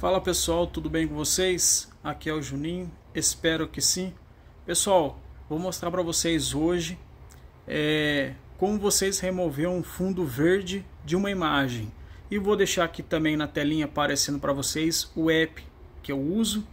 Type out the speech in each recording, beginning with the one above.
Fala pessoal, tudo bem com vocês? Aqui é o Juninho, espero que sim. Pessoal, vou mostrar para vocês hoje é, como vocês remover um fundo verde de uma imagem. E vou deixar aqui também na telinha aparecendo para vocês o app que eu uso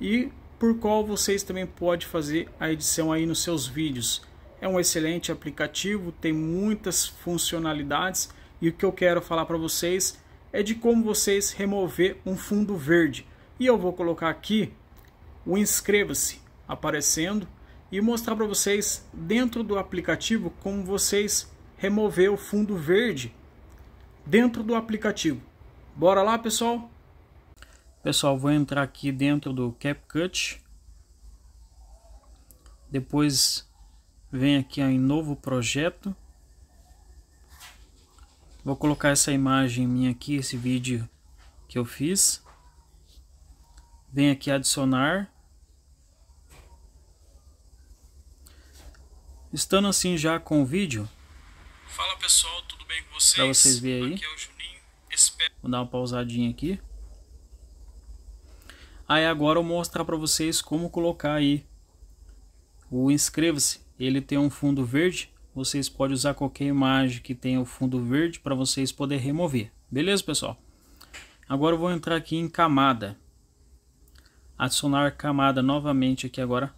e por qual vocês também podem fazer a edição aí nos seus vídeos. É um excelente aplicativo, tem muitas funcionalidades e o que eu quero falar para vocês é de como vocês remover um fundo verde. E eu vou colocar aqui o inscreva-se aparecendo e mostrar para vocês dentro do aplicativo como vocês remover o fundo verde dentro do aplicativo. Bora lá, pessoal? Pessoal, vou entrar aqui dentro do CapCut. Depois vem aqui em novo projeto. Vou colocar essa imagem minha aqui, esse vídeo que eu fiz. Vem aqui adicionar. Estando assim já com o vídeo. Fala pessoal, tudo bem com vocês? Para vocês verem aí. É Vou dar uma pausadinha aqui. Aí agora eu vou mostrar para vocês como colocar aí o inscreva-se. Ele tem um fundo verde vocês podem usar qualquer imagem que tenha o fundo verde para vocês poder remover. Beleza, pessoal? Agora eu vou entrar aqui em camada. Adicionar camada novamente aqui agora.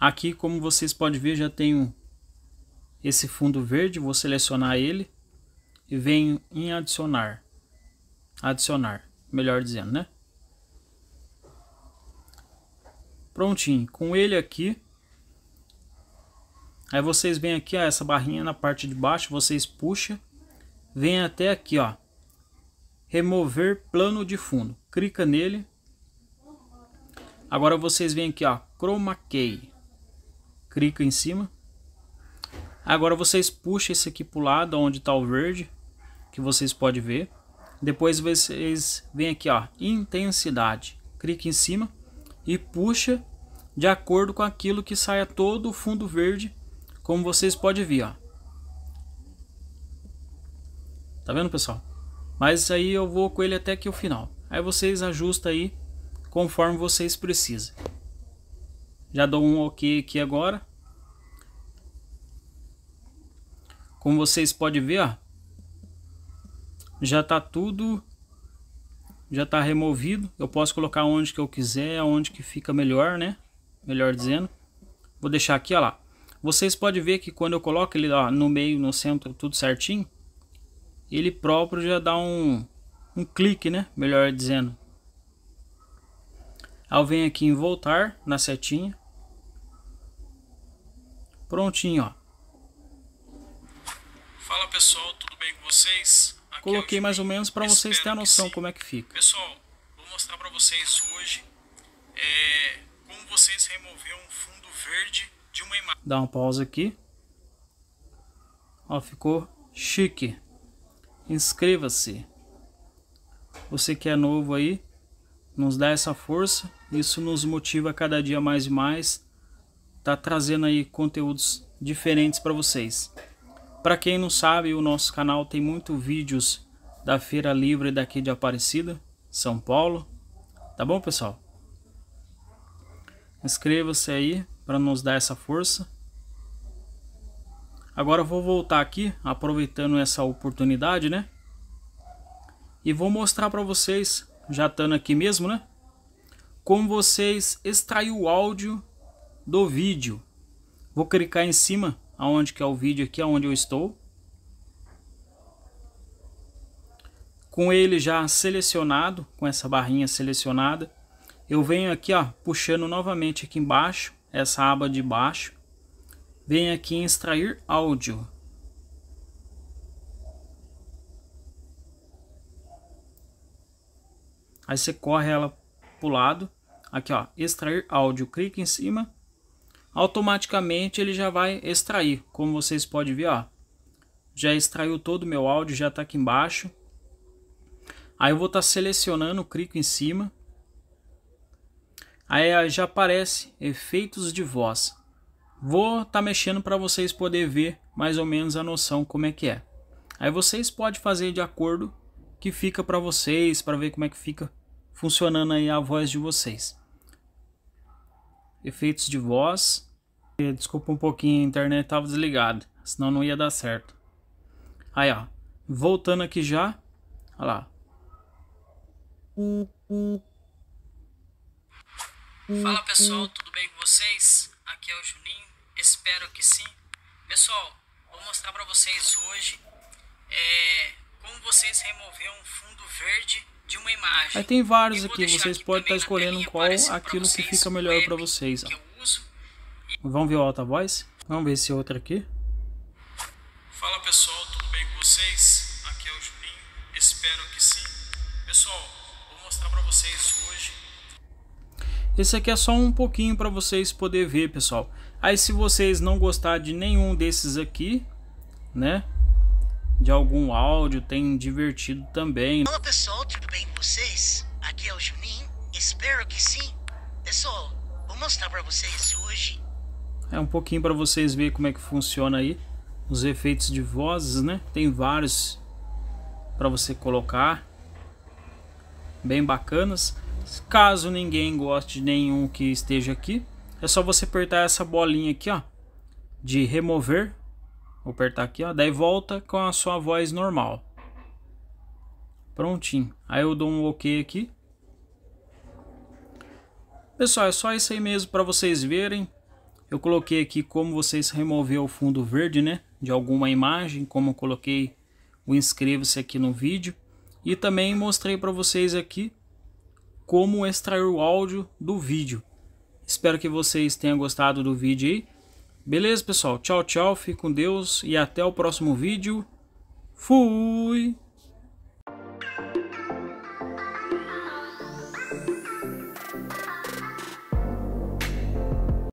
Aqui, como vocês podem ver, já tenho esse fundo verde. Vou selecionar ele e venho em adicionar. Adicionar, melhor dizendo, né? Prontinho. Com ele aqui, Aí vocês vêm aqui, ó, essa barrinha na parte de baixo, vocês puxa, vem até aqui, ó, remover plano de fundo. Clica nele. Agora vocês vêm aqui, ó, chroma key. Clica em cima. Agora vocês puxam esse aqui para o lado, onde está o verde, que vocês podem ver. Depois vocês vêm aqui, ó, intensidade. Clica em cima e puxa de acordo com aquilo que saia todo o fundo verde como vocês podem ver, ó. Tá vendo, pessoal? Mas aí eu vou com ele até que o final. Aí vocês ajustam aí conforme vocês precisam. Já dou um OK aqui agora. Como vocês podem ver, ó, já tá tudo já tá removido. Eu posso colocar onde que eu quiser, onde que fica melhor, né? Melhor dizendo. Vou deixar aqui, ó lá. Vocês podem ver que quando eu coloco ele lá no meio, no centro, tudo certinho, ele próprio já dá um, um clique, né? Melhor dizendo. Ao vem aqui em voltar na setinha. Prontinho, ó. Fala pessoal, tudo bem com vocês? Aqui é Coloquei mais ou menos para vocês terem a noção como é que fica. Pessoal, vou mostrar para vocês hoje é, como vocês remover um fundo verde de uma imagem. Dá pausa aqui. Ó, ficou chique. Inscreva-se. Você que é novo aí, nos dá essa força. Isso nos motiva cada dia mais e mais. Tá trazendo aí conteúdos diferentes para vocês. Para quem não sabe, o nosso canal tem muitos vídeos da Feira Livre daqui de Aparecida, São Paulo. Tá bom, pessoal? Inscreva-se aí para nos dar essa força. Agora eu vou voltar aqui, aproveitando essa oportunidade, né? E vou mostrar para vocês, já estando aqui mesmo, né? Como vocês extrair o áudio do vídeo. Vou clicar em cima, aonde que é o vídeo aqui, aonde eu estou. com ele já selecionado, com essa barrinha selecionada, eu venho aqui ó, puxando novamente aqui embaixo essa aba de baixo, vem aqui em extrair áudio. Aí você corre ela para o lado, aqui ó, extrair áudio, clica em cima, automaticamente ele já vai extrair, como vocês podem ver ó, já extraiu todo o meu áudio, já está aqui embaixo. Aí eu vou estar tá selecionando, clico em cima, Aí já aparece efeitos de voz. Vou estar tá mexendo para vocês poderem ver mais ou menos a noção como é que é. Aí vocês podem fazer de acordo que fica para vocês, para ver como é que fica funcionando aí a voz de vocês. Efeitos de voz. Eh, desculpa um pouquinho, a internet estava desligada, senão não ia dar certo. Aí ó, voltando aqui já, olha lá. Fala uhum. pessoal, tudo bem com vocês? Aqui é o Juninho, espero que sim. Pessoal, vou mostrar para vocês hoje é, como vocês remover um fundo verde de uma imagem. Aí tem vários aqui, vocês podem estar tá escolhendo qual aquilo que fica melhor para vocês. Ó. E... Vamos ver o alta voz? Vamos ver esse outro aqui. Fala pessoal, tudo bem com vocês? Aqui é o Juninho, espero que sim. Pessoal, vou mostrar para vocês hoje esse aqui é só um pouquinho para vocês poder ver, pessoal. Aí se vocês não gostar de nenhum desses aqui, né? De algum áudio, tem divertido também. Olá pessoal, tudo bem com vocês? Aqui é o Juninho, espero que sim. Pessoal, vou mostrar para vocês hoje. É um pouquinho para vocês verem como é que funciona aí os efeitos de vozes, né? Tem vários para você colocar, bem bacanas. Caso ninguém goste de nenhum que esteja aqui, é só você apertar essa bolinha aqui, ó, de remover. Vou apertar aqui, ó, daí volta com a sua voz normal. Prontinho. Aí eu dou um OK aqui. Pessoal, é só isso aí mesmo para vocês verem. Eu coloquei aqui como vocês remover o fundo verde, né, de alguma imagem, como eu coloquei o inscreva-se aqui no vídeo. E também mostrei para vocês aqui como extrair o áudio do vídeo. Espero que vocês tenham gostado do vídeo aí. Beleza, pessoal? Tchau, tchau. Fique com Deus e até o próximo vídeo. Fui!